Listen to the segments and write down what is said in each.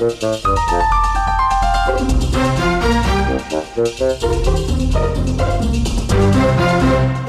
Thank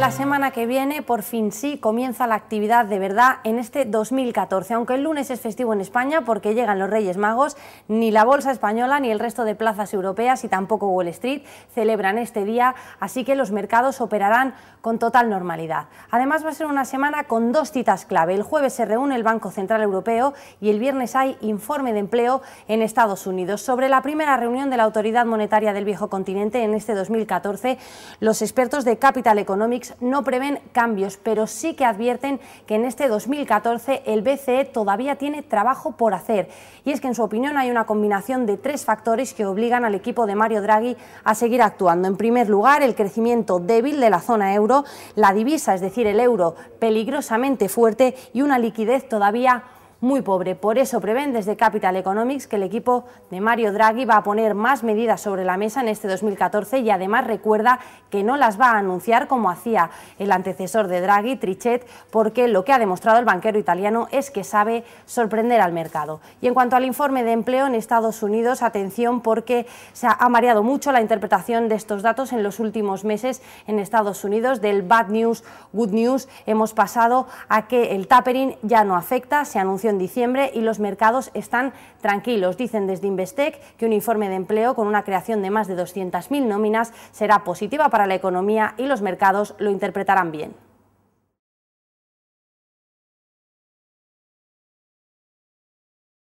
La semana que viene, por fin sí, comienza la actividad de verdad en este 2014. Aunque el lunes es festivo en España porque llegan los Reyes Magos, ni la Bolsa Española ni el resto de plazas europeas y tampoco Wall Street celebran este día, así que los mercados operarán con total normalidad. Además va a ser una semana con dos citas clave. El jueves se reúne el Banco Central Europeo y el viernes hay informe de empleo en Estados Unidos. Sobre la primera reunión de la Autoridad Monetaria del Viejo Continente en este 2014, los expertos de Capital Economics no prevén cambios, pero sí que advierten que en este 2014 el BCE todavía tiene trabajo por hacer. Y es que en su opinión hay una combinación de tres factores que obligan al equipo de Mario Draghi a seguir actuando. En primer lugar, el crecimiento débil de la zona euro, la divisa, es decir, el euro peligrosamente fuerte y una liquidez todavía muy pobre. Por eso prevén desde Capital Economics que el equipo de Mario Draghi va a poner más medidas sobre la mesa en este 2014 y además recuerda que no las va a anunciar como hacía el antecesor de Draghi, Trichet, porque lo que ha demostrado el banquero italiano es que sabe sorprender al mercado. Y en cuanto al informe de empleo en Estados Unidos, atención porque se ha mareado mucho la interpretación de estos datos en los últimos meses en Estados Unidos. Del bad news, good news, hemos pasado a que el tapering ya no afecta, se anunció en diciembre y los mercados están tranquilos. Dicen desde Investec que un informe de empleo con una creación de más de 200.000 nóminas será positiva para la economía y los mercados lo interpretarán bien.